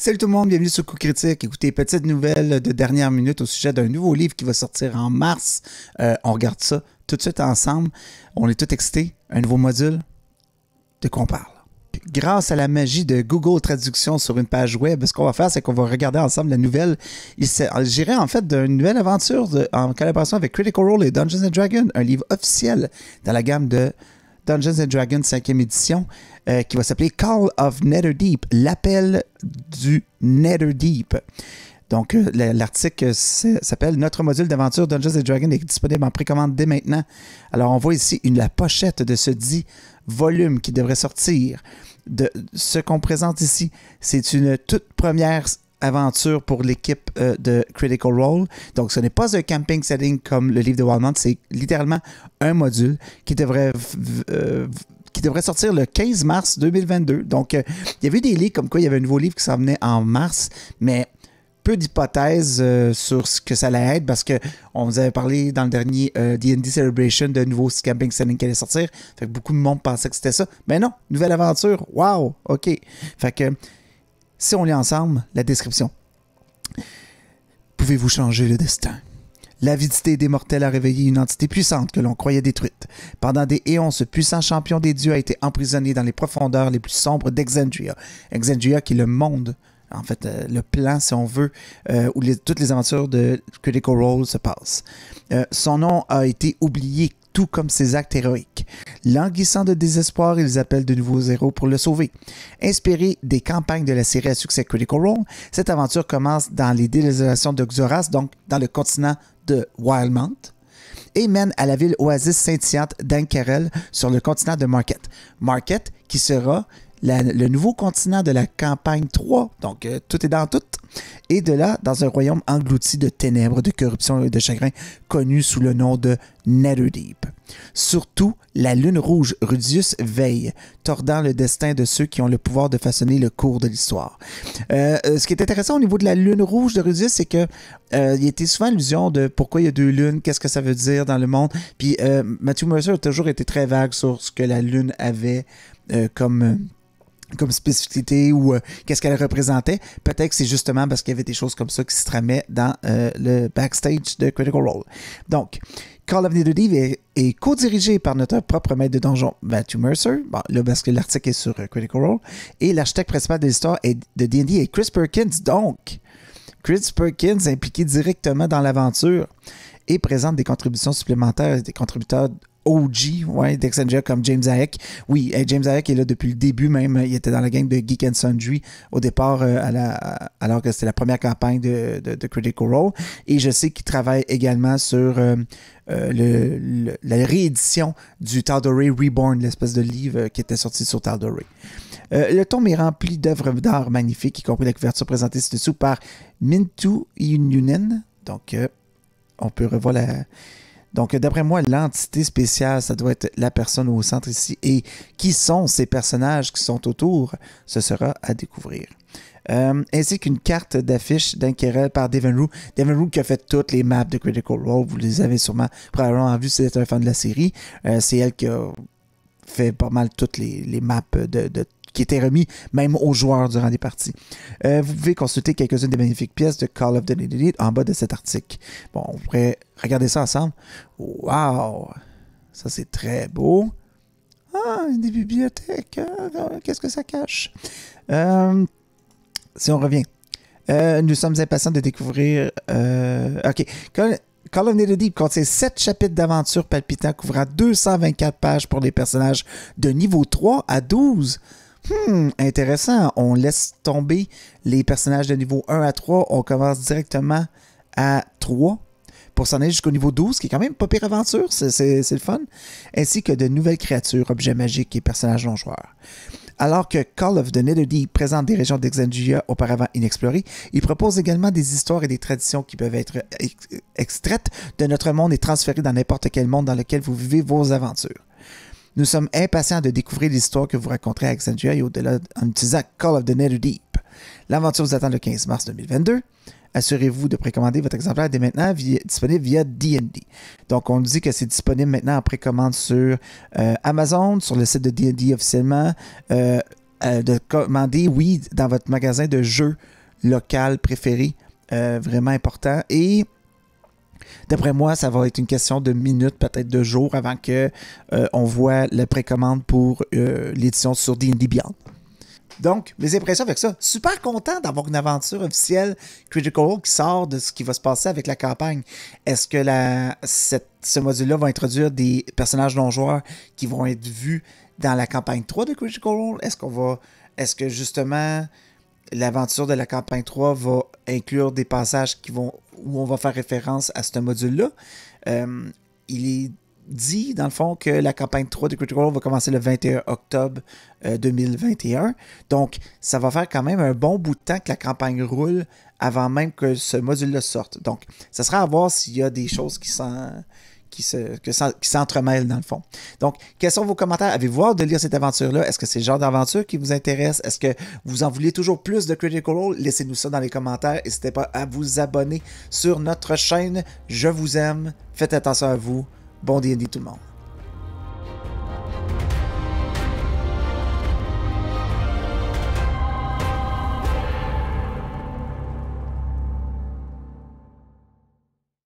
Salut tout le monde, bienvenue sur Coup Critique. Écoutez, petite nouvelle de dernière minute au sujet d'un nouveau livre qui va sortir en mars. Euh, on regarde ça tout de suite ensemble. On est tout excités. Un nouveau module. De quoi on parle? grâce à la magie de Google Traduction sur une page web, ce qu'on va faire, c'est qu'on va regarder ensemble la nouvelle. Il s'agit en fait d'une nouvelle aventure en collaboration avec Critical Role et Dungeons and Dragons, un livre officiel dans la gamme de Dungeons Dragons 5e édition, euh, qui va s'appeler Call of Netherdeep, l'appel du Netherdeep. Donc, euh, l'article s'appelle Notre module d'aventure Dungeons Dragons est disponible en précommande dès maintenant. Alors, on voit ici la pochette de ce dit volume qui devrait sortir. De, ce qu'on présente ici, c'est une toute première aventure pour l'équipe euh, de Critical Role. Donc, ce n'est pas un camping setting comme le livre de Walmart, c'est littéralement un module qui devrait euh, qui devrait sortir le 15 mars 2022. Donc, euh, il y avait des lits comme quoi il y avait un nouveau livre qui s'en venait en mars, mais peu d'hypothèses sur ce que ça allait être parce que on vous avait parlé dans le dernier D&D Celebration de nouveau camping setting qui allait sortir. Fait que beaucoup de monde pensait que c'était ça. Mais non, nouvelle aventure. waouh, OK. Fait que si on lit ensemble la description. Pouvez-vous changer le destin? L'avidité des mortels a réveillé une entité puissante que l'on croyait détruite. Pendant des éons, ce puissant champion des dieux a été emprisonné dans les profondeurs les plus sombres d'Exandria. Exandria qui est le monde, en fait, euh, le plan, si on veut, euh, où toutes les aventures de Critical Role se passent. Euh, son nom a été oublié, tout comme ses actes héroïques. Languissant de désespoir, ils appellent de nouveaux héros pour le sauver. Inspiré des campagnes de la série à succès Critical Role, cette aventure commence dans les désolations de Xoras, donc dans le continent de Wildmount, et mène à la ville oasis scintillante d'Ankarel sur le continent de Market. Market, qui sera le nouveau continent de la campagne 3, donc euh, tout est dans tout, et de là dans un royaume englouti de ténèbres, de corruption et de chagrin, connu sous le nom de Netherdeep. Surtout, la lune rouge, Rudius, veille, tordant le destin de ceux qui ont le pouvoir de façonner le cours de l'histoire. Euh, euh, ce qui est intéressant au niveau de la lune rouge de Rudius, c'est que euh, il était souvent allusion de pourquoi il y a deux lunes, qu'est-ce que ça veut dire dans le monde. Puis euh, Matthew Mercer a toujours été très vague sur ce que la lune avait comme spécificité ou qu'est-ce qu'elle représentait. Peut-être que c'est justement parce qu'il y avait des choses comme ça qui se tramaient dans le backstage de Critical Role. Donc, Call of the est, co-dirigé par notre propre maître de donjon, Matthew Mercer, bon, là parce que l'article est sur euh, Critical Role, et l'architecte principal de l'histoire de D&D est Chris Perkins, donc Chris Perkins est impliqué directement dans l'aventure et présente des contributions supplémentaires et des contributeurs OG ouais, d'Exandria comme James Hayek. Oui, eh, James Hayek est là depuis le début même. Il était dans la gang de Geek and Sundry au départ, euh, à la, alors que c'était la première campagne de, de, Critical Role. Et je sais qu'il travaille également sur euh, euh, le, la réédition du Tal'Dorei Reborn, l'espèce de livre qui était sorti sur Tal'Dorei. le tome est rempli d'œuvres d'art magnifiques, y compris la couverture présentée ci-dessous par Mintu Yunen. Donc, on peut revoir la donc, d'après moi, l'entité spéciale, ça doit être la personne au centre ici. Et qui sont ces personnages qui sont autour, ce sera à découvrir. Euh, ainsi qu'une carte d'affiche d'Inquirel par Devin Roo. Devin Roo qui a fait toutes les maps de Critical Role, vous les avez sûrement probablement vu si vous êtes un fan de la série. Euh, c'est elle qui a fait pas mal toutes les, maps de, qui étaient remis même aux joueurs durant des parties. Euh, vous pouvez consulter quelques-unes des magnifiques pièces de Call of the Elite en bas de cet article. Bon, on pourrait regarder ça ensemble. Waouh, Ça, c'est très beau. Ah, des bibliothèques. Hein? Ah, qu'est-ce que ça cache? Euh, si on revient. Euh, nous sommes impatients de découvrir. ok. Call of quand Deep contient 7 chapitres d'aventure palpitants couvrant 224 pages pour des personnages de niveau 3 à 12. Hmm, intéressant. On laisse tomber les personnages de niveau 1 à 3. On commence directement à 3 pour s'en aller jusqu'au niveau 12, qui est quand même pas pire aventure, c'est le fun, ainsi que de nouvelles créatures, objets magiques et personnages non-joueurs. Alors que Call of the Netherdeep présente des régions d'Exandria auparavant inexplorées, il propose également des histoires et des traditions qui peuvent être extraites de notre monde et transférées dans n'importe quel monde dans lequel vous vivez vos aventures. Nous sommes impatients de découvrir l'histoire que vous raconterez à Exandria et au-delà en utilisant Call of the Netherdeep. L'aventure vous attend le 15 mars 2022 assurez-vous de précommander votre exemplaire dès maintenant, disponible via DD. Donc, on dit que c'est disponible maintenant en précommande sur euh, Amazon, sur le site de DD officiellement. Euh, euh, de commander, oui, dans votre magasin de jeux local préféré, vraiment important. Et. D'après moi, ça va être une question de minutes, peut-être de jours, avant que on voit la précommande pour l'édition sur D&D Beyond. Donc, mes impressions avec ça. Super content d'avoir une aventure officielle Critical Role qui sort de ce qui va se passer avec la campagne. Est-ce que ce module-là va introduire des personnages non-joueurs qui vont être vus dans la campagne 3 de Critical Role? Est-ce qu'on va. Est-ce que justement l'aventure de la campagne 3 va inclure des passages qui vont où on va faire référence à ce module-là? Euh, il est dit, dans le fond, que la campagne 3 de Critical Role va commencer le 21 octobre 2021. Euh, Donc, ça va faire quand même un bon bout de temps que la campagne roule avant même que ce module-là sorte. Donc, ça sera à voir s'il y a des choses qui s'entremêlent dans le fond. Donc, quels sont vos commentaires? Avez-vous hâte de lire cette aventure-là? Est-ce que c'est le genre d'aventure qui vous intéresse? Est-ce que vous en voulez toujours plus de Critical Role? Laissez-nous ça dans les commentaires. N'hésitez pas à vous abonner sur notre chaîne. Je vous aime. Faites attention à vous. Bon D&D tout le monde.